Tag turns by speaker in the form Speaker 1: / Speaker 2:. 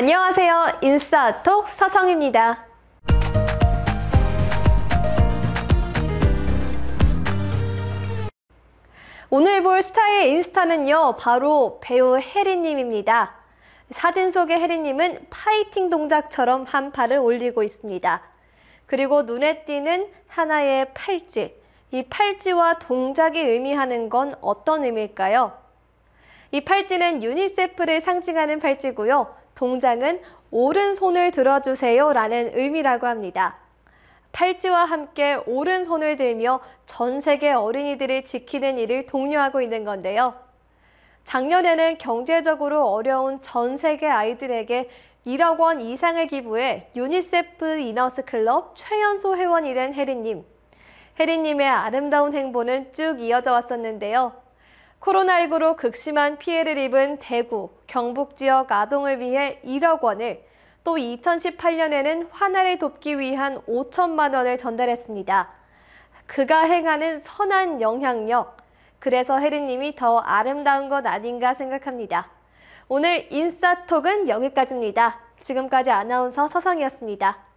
Speaker 1: 안녕하세요. 인싸톡 서성입니다. 오늘 볼 스타의 인스타는요. 바로 배우 혜리님입니다. 사진 속의 혜리님은 파이팅 동작처럼 한 팔을 올리고 있습니다. 그리고 눈에 띄는 하나의 팔찌. 이 팔찌와 동작이 의미하는 건 어떤 의미일까요? 이 팔찌는 유니세프를 상징하는 팔찌고요. 동장은 오른손을 들어주세요 라는 의미라고 합니다. 팔찌와 함께 오른손을 들며 전 세계 어린이들을 지키는 일을 독려하고 있는 건데요. 작년에는 경제적으로 어려운 전 세계 아이들에게 1억 원 이상을 기부해 유니세프 이너스 클럽 최연소 회원이 된 혜리님. 혜리님의 아름다운 행보는 쭉 이어져 왔었는데요. 코로나19로 극심한 피해를 입은 대구, 경북 지역 아동을 위해 1억 원을 또 2018년에는 환아를 돕기 위한 5천만 원을 전달했습니다. 그가 행하는 선한 영향력. 그래서 혜리님이 더 아름다운 것 아닌가 생각합니다. 오늘 인싸톡은 여기까지입니다. 지금까지 아나운서 서성이었습니다.